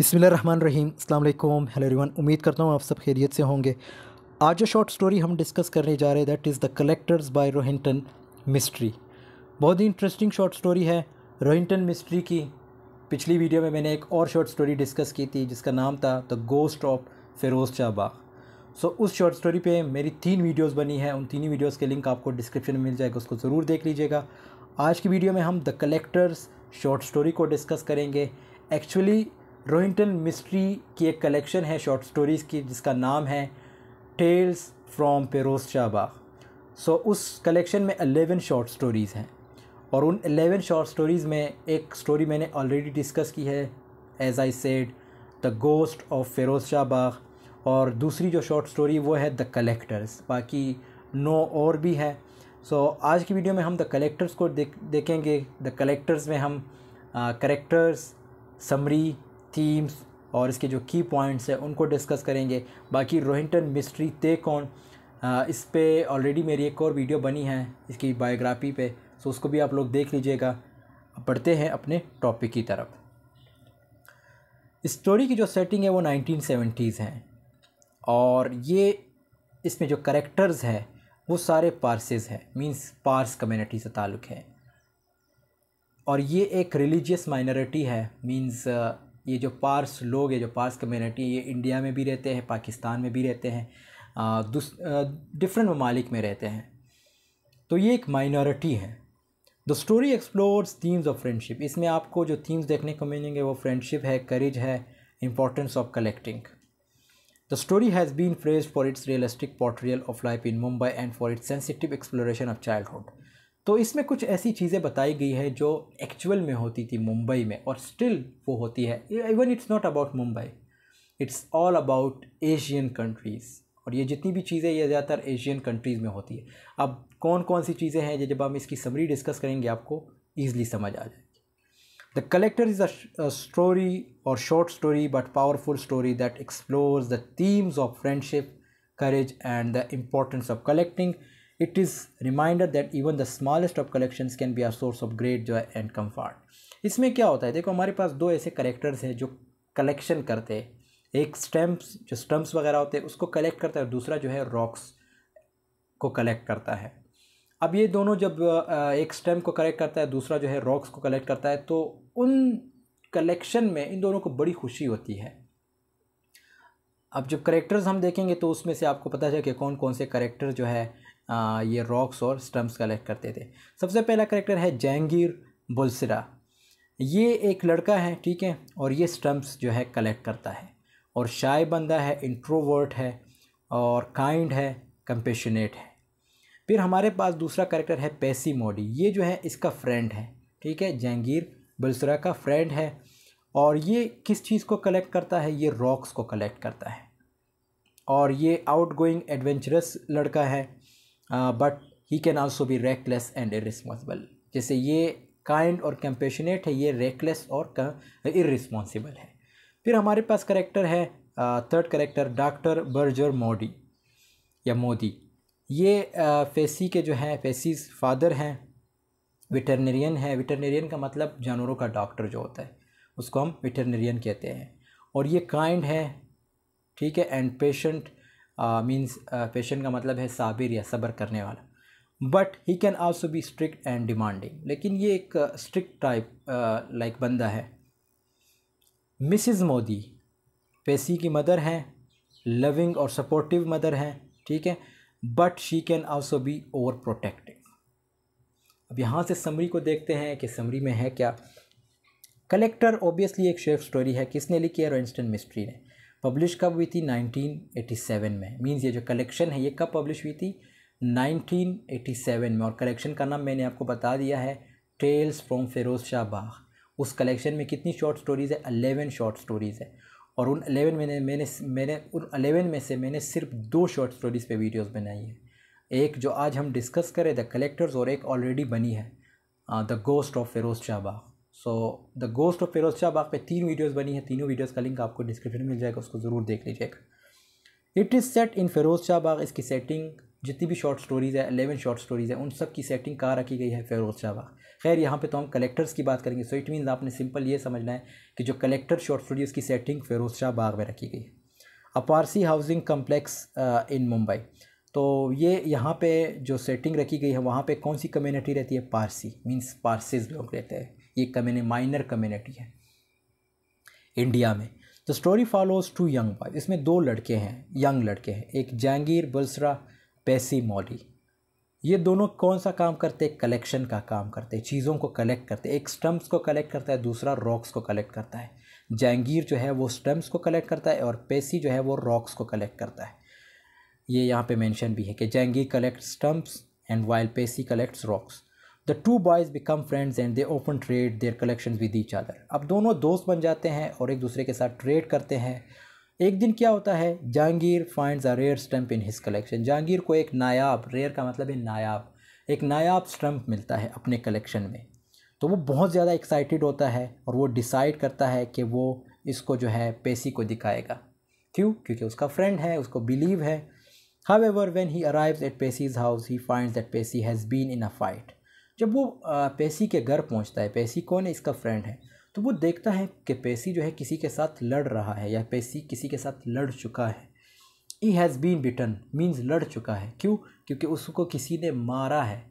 रहीम अल्लाम hello everyone उम्मीद करता हूँ आप सब खैरियत से होंगे आज जो शॉर्ट स्टोरी हम डिस्कस करने जा रहे हैं that is the collectors by Rohinton Mistry बहुत ही इंटरेस्टिंग शॉर्ट स्टोरी है रोहिंटन मिस्ट्री की पिछली वीडियो में मैंने एक और शॉर्ट स्टोरी डिस्कस की थी जिसका नाम था the ghost of Firozsha Baag so so, उस शॉर्ट स्टोरी पर मेरी तीन वीडियोज़ बनी है उन तीन वीडियोज़ के लिंक आपको डिस्क्रिप्शन में मिल जाएगा उसको ज़रूर देख लीजिएगा आज की वीडियो में हम द कलेक्टर्स शॉर्ट स्टोरी को डिस्कस करेंगे एक्चुअली रोइंटन मिस्ट्री की एक कलेक्शन है शॉर्ट स्टोरीज़ की जिसका नाम है tales from Firozsha Baag so उस कलेक्शन में अलेवन शॉर्ट स्टोरीज़ हैं और उन अलेवन शॉर्ट स्टोरीज़ में एक स्टोरी मैंने ऑलरेडी डिस्कस की है as I said the ghost of Firozsha Baag और दूसरी जो शॉर्ट स्टोरी वो है द कलेक्टर्स बाकी नो और भी हैं सो so, आज की वीडियो में हम द कलेक्टर्स को देख देखेंगे द कलेक्टर्स में हम करेक्टर्स समरी थीम्स और इसके जो की पॉइंट्स हैं उनको डिस्कस करेंगे बाकी रोहिंटन मिस्ट्री ते कौन इस पर ऑलरेडी मेरी एक और वीडियो बनी है इसकी बायोग्राफी पे सो उसको भी आप लोग देख लीजिएगा पढ़ते हैं अपने टॉपिक की तरफ स्टोरी की जो सेटिंग है वो नाइनटीन सेवेंटीज़ हैं और ये इसमें जो करेक्टर्स हैं वो सारे पारसेज हैं मीन्स पार्स कम्युनिटी से ताल्लुक़ है और ये एक रिलीजियस माइनॉरिटी है मींस ये जो पार्स लोग हैं जो पार्स कम्यूनिटी ये इंडिया में भी रहते हैं पाकिस्तान में भी रहते हैं डिफरेंट ममालिक में रहते हैं तो ये एक माइनॉरिटी है the story explores themes of friendship इसमें आपको जो थीम्स देखने को मिलेंगे वो फ्रेंडशिप है करेज है importance of collecting the story has been praised for its realistic portrayal of life in Mumbai and for its exploration of childhood तो इसमें कुछ ऐसी चीज़ें बताई गई है जो एक्चुअल में होती थी मुंबई में और स्टिल वो होती है even it's not about Mumbai it's all about Asian countries और ये जितनी भी चीज़ें ये ज़्यादातर एशियन कंट्रीज़ में होती है अब कौन कौन सी चीज़ें हैं जब हम इसकी समरी डिस्कस करेंगे आपको ईजिली समझ आ जाएगी the collector is a story और short story but powerful story that explore the themes of friendship courage and the importance of collecting it is reminder that even the smallest of collections can be a source of great joy and comfort इसमें क्या होता है देखो हमारे पास दो ऐसे characters हैं जो कलेक्शन करते हैं एक स्टैम्प्स जो स्टम्प्स वगैरह होते हैं उसको कलेक्ट करता है और दूसरा जो है रॉक्स को कलेक्ट करता है अब ये दोनों जब एक स्टैम्प को कलेक्ट करता है दूसरा जो है रॉक्स को कलेक्ट करता है तो उन कलेक्शन में इन दोनों को बड़ी खुशी होती है अब जब करेक्टर्स हम देखेंगे तो उसमें से आपको पता चला कि कौन कौन से करेक्टर जो है आ, ये रॉक्स और स्टम्प्स कलेक्ट करते थे सबसे पहला करेक्टर है जहंगीर बुलसरा ये एक लड़का है ठीक है और ये स्टम्प्स जो है कलेक्ट करता है और शाय बंदा है इंट्रोवर्ट है और काइंड है कंपेशनेट है फिर हमारे पास दूसरा करेक्टर है पैसी मोडी ये जो है इसका फ्रेंड है ठीक है जहंगीर बुलसरा का फ्रेंड है और ये किस चीज़ को कलेक्ट करता है ये रॉक्स को कलेक्ट करता है और ये आउट गोइंग एडवेंचरस लड़का है but he can also be reckless and irresponsible जैसे ये काइंड और कंपेशनेट है ये रेकलेस और इरिस्पॉन्सिबल है फिर हमारे पास करेक्टर है third character doctor Burjor Mody या मोदी ये फेसी के जो हैं फेसीज़ फादर हैं वेटरनेरियन है वेटरनेरियन का मतलब जानवरों का डॉक्टर जो होता है उसको हम वेटरनेरियन कहते हैं और ये काइंड है ठीक है एंड पेशेंट मीन्स पेशेंट का मतलब है साबिर या सब्र करने वाला but he can also be strict and demanding लेकिन ये एक स्ट्रिक्ट टाइप लाइक बंदा है मिसिज़ मोदी पेसी की मदर हैं लविंग और सपोर्टिव मदर हैं ठीक है but she can also be over protective अब यहाँ से समरी को देखते हैं कि समरी में है क्या कलेक्टर ऑब्वियसली एक शेफ स्टोरी है किसने लिखी है रोइंस्टन मिस्ट्री ने पब्लिश कब हुई थी 1987 में मीन्स ये जो कलेक्शन है ये कब पब्लिश हुई थी 1987 में और कलेक्शन का नाम मैंने आपको बता दिया है tales from Firozsha Baag उस कलेक्शन में कितनी शॉर्ट स्टोरीज़ है अलेवन शॉर्ट स्टोरीज़ है और उन अलेवन मैंने मैंने मैंने उन अलेवन में से मैंने सिर्फ दो शॉर्ट स्टोरीज़ पे वीडियोज़ बनाई है एक जो आज हम डिस्कस करें द कलेक्टर्स और एक ऑलरेडी बनी है the ghost of Firozsha Baag so the ghost of Firozsha Baag पे तीन वीडियोस बनी है तीनों वीडियोस का लिंक आपको डिस्क्रिप्शन में मिल जाएगा उसको ज़रूर देख लीजिएगा it is set in Firozsha Baag इसकी सेटिंग जितनी भी शॉर्ट स्टोरीज़ है अलेवन शॉर्ट स्टोरीज़ है उन सब की सेटिंग कहाँ रखी गई है फिरोज शाह बाग खैर यहाँ पे तो हम कलेक्टर्स की बात करेंगे सो इट मीन्स आपने सिंपल ये समझना है कि जो कलेक्टर शॉर्ट स्टोरी उसकी सेटिंग फिरोज शाह बाग में रखी गई a Parsi housing complex in Mumbai तो ये यहाँ पे जो सेटिंग रखी गई है वहाँ पे कौन सी कम्युनिटी रहती है पारसी मीन्स पारसीज लोग रहते हैं ये कम्युनि माइनर कम्युनिटी है इंडिया में the story follows two young boy इसमें दो लड़के हैं यंग लड़के हैं एक जहांगीर बलसरा पैसी मौली ये दोनों कौन सा काम करते हैं कलेक्शन का काम करते हैं चीज़ों को कलेक्ट करते हैं एक स्टम्प्स को कलेक्ट करता है दूसरा रॉक्स को कलेक्ट करता है जहांगीर जो है वो स्टम्प्स को कलेक्ट करता है और पेसी जो है वो रॉक्स को कलेक्ट करता है ये यहाँ पे मेंशन भी है कि Jehangir collect stamps and while Pesi collects rocks the two boys become friends and they open trade their collection with each other अब दोनों दोस्त बन जाते हैं और एक दूसरे के साथ ट्रेड करते हैं एक दिन क्या होता है Jehangir finds a rare stamp in his collection Jehangir को एक नायाब रेयर का मतलब है नायाब एक नायाब स्टम्प मिलता है अपने कलेक्शन में तो वो बहुत ज़्यादा एक्साइटेड होता है और वो डिसाइड करता है कि वो इसको जो है पेसी को दिखाएगा क्यों क्योंकि उसका फ्रेंड है उसको बिलीव है however when he arrives at Pesi's house he find that Pesi has been in a fight जब वो पैसी के घर पहुंचता है पैसी कौन है इसका फ्रेंड है तो वो देखता है कि पैसी जो है किसी के साथ लड़ रहा है या पैसी किसी के साथ लड़ चुका है he has been beaten means लड़ चुका है क्यों क्योंकि उसको किसी ने मारा है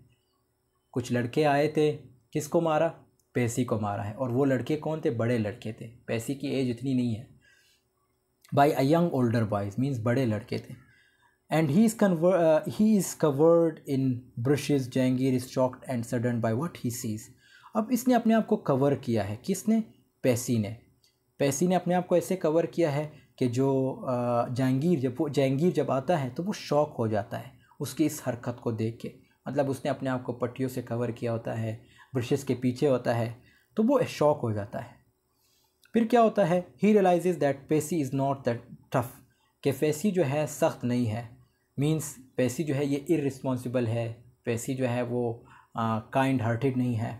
कुछ लड़के आए थे किसको मारा पैसी को मारा है और वो लड़के कौन थे बड़े लड़के थे पैसी की एज इतनी नहीं है by a young older boys means बड़े लड़के थे and he is, conver- uh, he is covered in brushes Jangir is shocked and saddened by what he sees अब इसने अपने आप को कवर किया है किसने पैसी ने पैसी ने अपने आप को ऐसे कवर किया है कि जो जहंगीर जब वो जहंगीर जब आता है तो वो शौक हो जाता है उसकी इस हरकत को देख के मतलब उसने अपने आप को पट्टियों से कवर किया होता है ब्रशेस के पीछे होता है तो वो शौक हो जाता है फिर क्या होता है he realizes that Pesi is not that tough कि फैसी जो है सख्त नहीं है मीन्स पैसी जो है ये इरिस्पॉन्सिबल है पैसी जो है वो काइंड हार्टेड नहीं है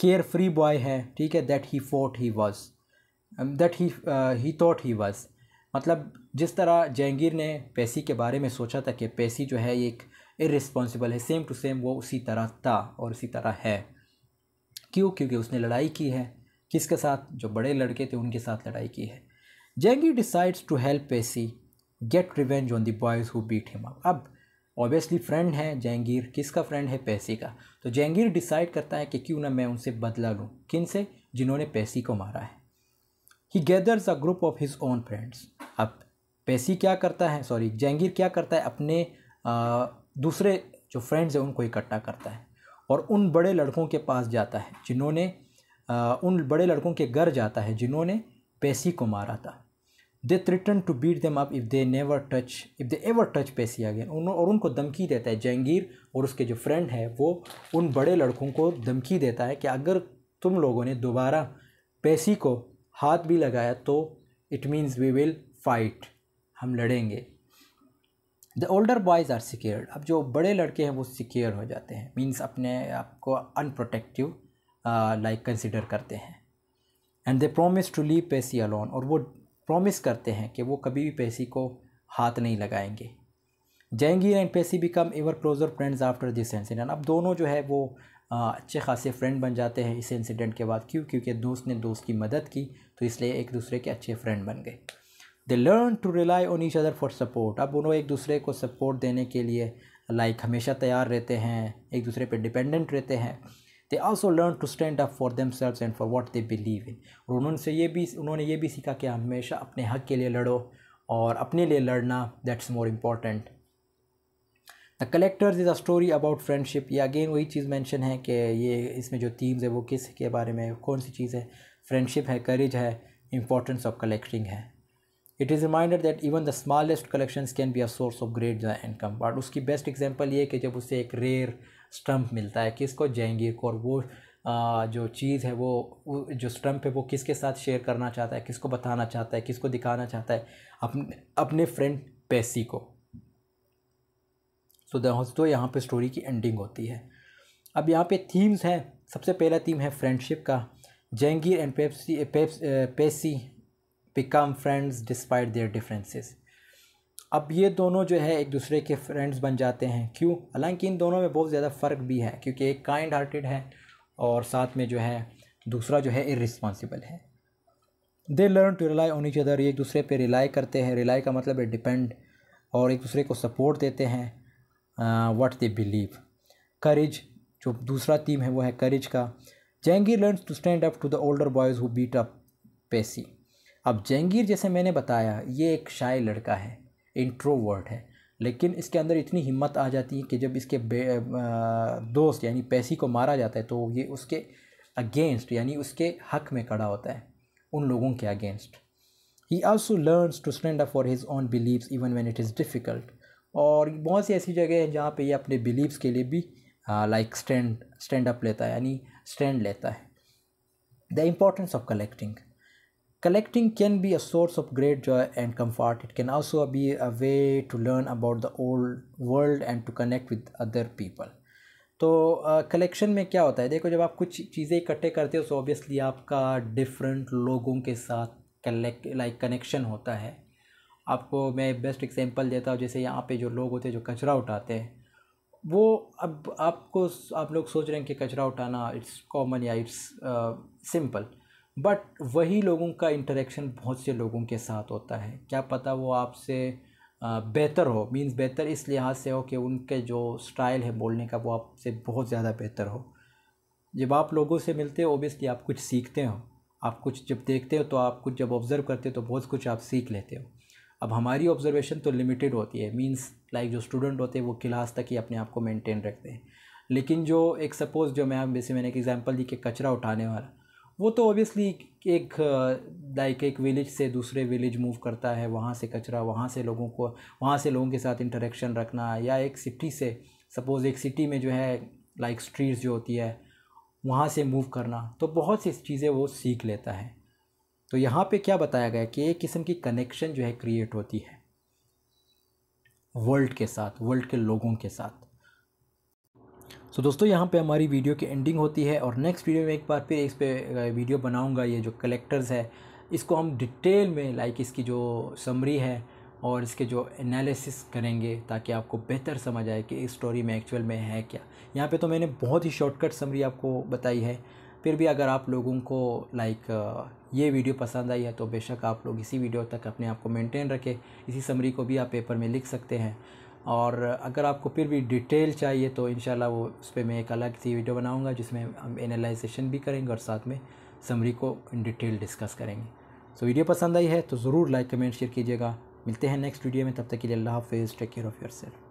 केयर फ्री बॉय है ठीक है that he fought he was that he he thought he was मतलब जिस तरह जहंगीर ने पैसी के बारे में सोचा था कि पैसी जो है एक इरिस्पॉन्सिबल है सेम टू सेम वो उसी तरह था और उसी तरह है क्यों क्योंकि उसने लड़ाई की है किसके साथ जो बड़े लड़के थे उनके साथ लड़ाई की है Jehangir decides to help Pesi get revenge on the boys who beat him up अब ऑब्वियसली फ्रेंड है जहंगीर किसका फ्रेंड है पैसे का तो जहंगीर डिसाइड करता है कि क्यों ना मैं उनसे बदला लूँ किन से जिन्होंने पैसी को मारा है he gathers a group of his own friends अब पैसी क्या करता है सॉरी जहंगीर क्या करता है अपने आ, दूसरे जो फ्रेंड्स हैं उनको इकट्ठा करता है और उन बड़े लड़कों के पास जाता है जिन्होंने उन बड़े लड़कों के घर जाता है जिन्होंने पैसी को मारा था they threaten to beat them up if they never touch if they ever touch Pesi again उन और उनको धमकी देता है जहंगीर और उसके जो फ्रेंड है वो उन बड़े लड़कों को धमकी देता है कि अगर तुम लोगों ने दोबारा पेसी को हाथ भी लगाया तो it means we will fight हम लड़ेंगे the older boys are secured अब जो बड़े लड़के हैं वो सिक्योर हो जाते हैं मीन्स अपने आप को अनप्रोटेक्टिव लाइक कंसिडर करते हैं and they promise to leave Pesi alone और वो प्रॉमिस करते हैं कि वो कभी भी पेशी को हाथ नहीं लगाएंगे Jehangir and Pesi become ever closer friends after this incident अब दोनों जो है वो अच्छे खासे फ्रेंड बन जाते हैं इस इंसिडेंट के बाद क्यों क्योंकि दोस्त ने दोस्त की मदद की तो इसलिए एक दूसरे के अच्छे फ्रेंड बन गए they learn to rely on each other for support अब उन्होंने एक दूसरे को सपोर्ट देने के लिए लाइक like, हमेशा तैयार रहते हैं एक दूसरे पर डिपेंडेंट रहते हैं they also learn to stand up for themselves and for what they believe in और उन्होंने से ये भी उन्होंने ये भी सीखा कि हमेशा अपने हक के लिए लड़ो और अपने लिए लड़ना that's more important the collectors is a story about friendship ये अगेन वही चीज़ मैंशन है कि ये इसमें जो थीम्स है वो किस के बारे में कौन सी चीज़ है फ्रेंडशिप है करेज है इंपॉर्टेंस ऑफ कलेक्टिंग है it is reminder that even the smallest collections can be a source of great income but उसकी बेस्ट एग्जाम्पल ये कि जब उससे एक रेयर स्टम्प मिलता है किसको जहंगीर को और वो जो चीज़ है वो जो स्टम्प है वो किसके साथ शेयर करना चाहता है किसको बताना चाहता है किसको दिखाना चाहता है अपने अपने फ्रेंड पैसी को सो दोस्तों यहाँ पे स्टोरी की एंडिंग होती है अब यहाँ पे थीम्स हैं सबसे पहला थीम है फ्रेंडशिप का जहंगीर एंड पेप्सी पेप्स, Pesi become friends despite their differences अब ये दोनों जो है एक दूसरे के फ्रेंड्स बन जाते हैं क्यों हालांकि इन दोनों में बहुत ज़्यादा फ़र्क भी है क्योंकि एक काइंड हार्टेड है और साथ में जो है दूसरा जो है इरिस्पॉन्सिबल है they learn to rely on each other एक दूसरे पे रिलाई करते हैं रिलाई का मतलब है डिपेंड और एक दूसरे को सपोर्ट देते हैं व्हाट दे बिलीव करेज जो दूसरा टीम है वो है करेज का Jahangir learn to stand up to the older boys who beat up Pesi अब जेंगीर जैसे मैंने बताया ये एक शाय लड़का है इंट्रोवर्ट है लेकिन इसके अंदर इतनी हिम्मत आ जाती है कि जब इसके दोस्त यानी पैसी को मारा जाता है तो ये उसके अगेंस्ट यानी उसके हक में खड़ा होता है उन लोगों के against he also learns to stand up for his own beliefs even when it is difficult और बहुत सी ऐसी जगह है जहाँ पे ये अपने बिलीव्स के लिए भी लाइक स्टैंड स्टैंड अप लेता है यानी स्टैंड लेता है the importance of collecting Collecting can be a source of great joy and comfort. It can also be a way to learn about the old world and to connect with other people. तो collection uh, में क्या होता है देखो जब आप कुछ चीज़ें इकट्ठे करते हो तो ऑब्वियसली आपका डिफरेंट लोगों के साथ कलेक्ट लाइक कनेक्शन होता है आपको मैं बेस्ट एग्जांपल देता हूँ जैसे यहाँ पे जो लोग होते हैं जो कचरा उठाते हैं वो अब आपको आप लोग सोच रहे हैं कि कचरा उठाना इट्स कॉमन या इट्स सिंपल uh, बट वही लोगों का इंटरेक्शन बहुत से लोगों के साथ होता है क्या पता वो आपसे बेहतर हो मींस बेहतर इस लिहाज से हो कि उनके जो स्टाइल है बोलने का वो आपसे बहुत ज़्यादा बेहतर हो जब आप लोगों से मिलते हो ओबियसली आप कुछ सीखते हो आप कुछ जब देखते हो तो आप कुछ जब ऑब्ज़र्व करते हो तो बहुत कुछ आप सीख लेते हो अब हमारी ऑब्जर्वेशन तो लिमिटेड होती है मीन्स लाइक जो स्टूडेंट होते हैं वो क्लास तक ही अपने आप को मेनटेन रखते हैं लेकिन जो एक सपोज़ जो मैं जैसे मैंने एक एग्ज़ाम्पल दी कि कचरा उठाने वाला वो तो ऑब्वियसली एक लाइक एक विलेज से दूसरे विलेज मूव करता है वहाँ से कचरा वहाँ से लोगों को वहाँ से लोगों के साथ इंटरेक्शन रखना या एक सिटी से सपोज़ एक सिटी में जो है लाइक स्ट्रीट्स जो होती है वहाँ से मूव करना तो बहुत सी चीज़ें वो सीख लेता है तो यहाँ पे क्या बताया गया कि एक किस्म की कनेक्शन जो है क्रिएट होती है वर्ल्ड के साथ वर्ल्ड के लोगों के साथ सो दोस्तों यहाँ पे हमारी वीडियो की एंडिंग होती है और नेक्स्ट वीडियो में एक बार फिर इस पर वीडियो बनाऊँगा ये जो कलेक्टर्स है इसको हम डिटेल में लाइक इसकी जो समरी है और इसके जो एनालिसिस करेंगे ताकि आपको बेहतर समझ आए कि इस स्टोरी में एक्चुअल में है क्या यहाँ पे तो मैंने बहुत ही शॉर्टकट समरी आपको बताई है फिर भी अगर आप लोगों को लाइक ये वीडियो पसंद आई है तो बेशक आप लोग इसी वीडियो तक अपने आप को मेंटेन रखें इसी समरी को भी आप पेपर में लिख सकते हैं और अगर आपको फिर भी डिटेल चाहिए तो इन वो उस पर मैं एक अलग सी वीडियो बनाऊँगा जिसमें हम एनालाइजेशन भी करेंगे और साथ में समरी को इन डिटेल डिस्कस करेंगे सो so, वीडियो पसंद आई है तो ज़रूर लाइक कमेंट शेयर कीजिएगा मिलते हैं नेक्स्ट वीडियो में तब तक के लिए अल्लाह हाफिज़ take care of your self